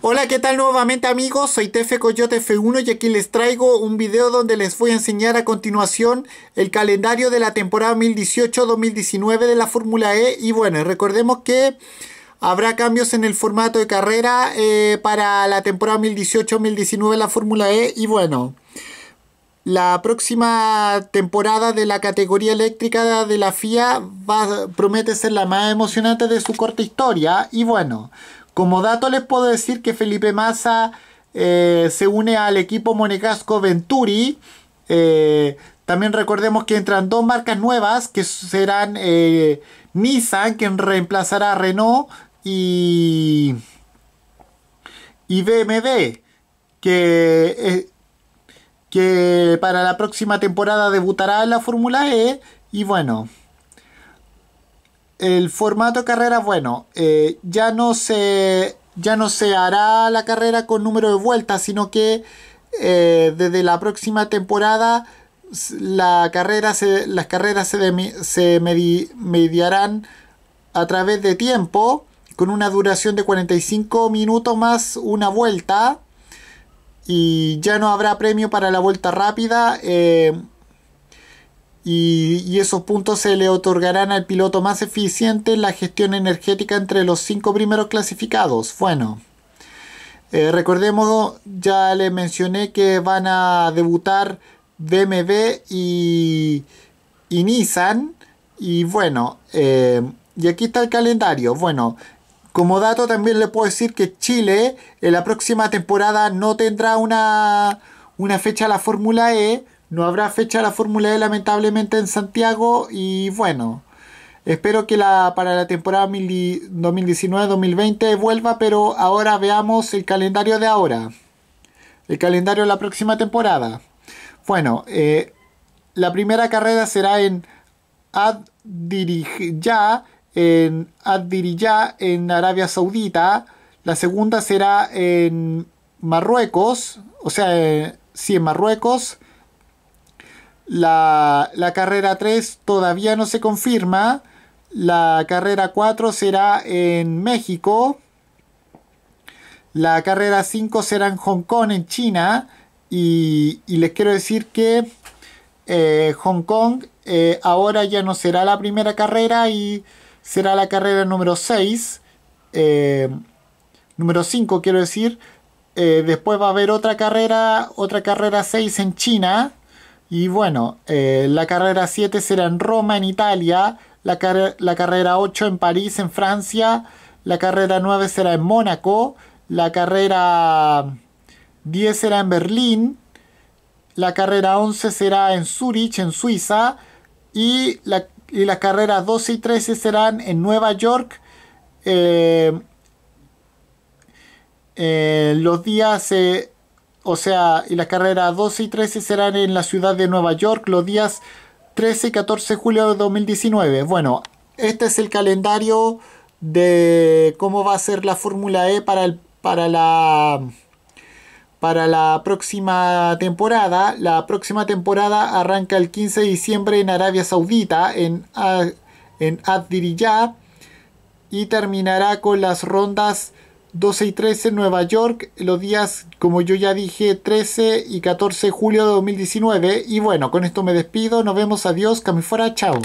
Hola, ¿qué tal nuevamente amigos? Soy Tefe Coyote F1 y aquí les traigo un video donde les voy a enseñar a continuación el calendario de la temporada 2018-2019 de la Fórmula E. Y bueno, recordemos que habrá cambios en el formato de carrera eh, para la temporada 2018-2019 de la Fórmula E. Y bueno, la próxima temporada de la categoría eléctrica de la FIA va, promete ser la más emocionante de su corta historia. Y bueno... Como dato les puedo decir que Felipe Massa eh, se une al equipo Monegasco Venturi. Eh, también recordemos que entran dos marcas nuevas que serán eh, Nissan, quien reemplazará a Renault, y, y BMW, que, que para la próxima temporada debutará en la Fórmula E. Y bueno, el formato carrera, bueno, eh, ya, no se, ya no se hará la carrera con número de vueltas, sino que eh, desde la próxima temporada la carrera se, las carreras se, mediarán a través de tiempo, con una duración de 45 minutos más una vuelta. Y ya no habrá premio para la vuelta rápida. Eh, y, esos puntos se le otorgarán al piloto más eficiente en la gestión energética entre los cinco primeros clasificados. Bueno, eh, recordemos, ya le mencioné que van a debutar BMW y, Nissan. Y bueno, eh, y aquí está el calendario. Bueno, como dato también le puedo decir que Chile en la próxima temporada no tendrá una, una fecha a la Fórmula E no habrá fecha la Fórmula E lamentablemente en Santiago y bueno, espero que la, para la temporada 2019-2020 vuelva, pero ahora veamos el calendario de ahora, el calendario de la próxima temporada. Bueno, eh, la primera carrera será en ad en ad en Arabia Saudita. La segunda será en Marruecos, o sea, eh, sí, en Marruecos. La, carrera 3 todavía no se confirma. La carrera 4 será en México. La carrera 5 será en Hong Kong, en China. Y, les quiero decir que eh, Hong Kong eh, ahora ya no será la primera carrera y será la carrera número 6. Eh, número 5 quiero decir. después va a haber otra carrera, otra carrera 6 en China. Y bueno, eh, la carrera 7 será en Roma, en Italia, la, carrera 8 en París, en Francia, la carrera 9 será en Mónaco, la carrera 10 será en Berlín, la carrera 11 será en Zurich, en Suiza, y, las carreras 12 y 13 serán en Nueva York. Eh, eh, los días o sea, y las carreras 12 y 13 serán en la ciudad de Nueva York los días 13 y 14 de julio de 2019. Bueno, este es el calendario de cómo va a ser la Fórmula E para, el, para la para la próxima temporada. La próxima temporada arranca el 15 de diciembre en Arabia Saudita, en, en Ad y terminará con las rondas 12 y 13 en Nueva York, los días, como yo ya dije, 13 y 14 de julio de 2019. Y bueno, con esto me despido, nos vemos, adiós, que fuera, chao.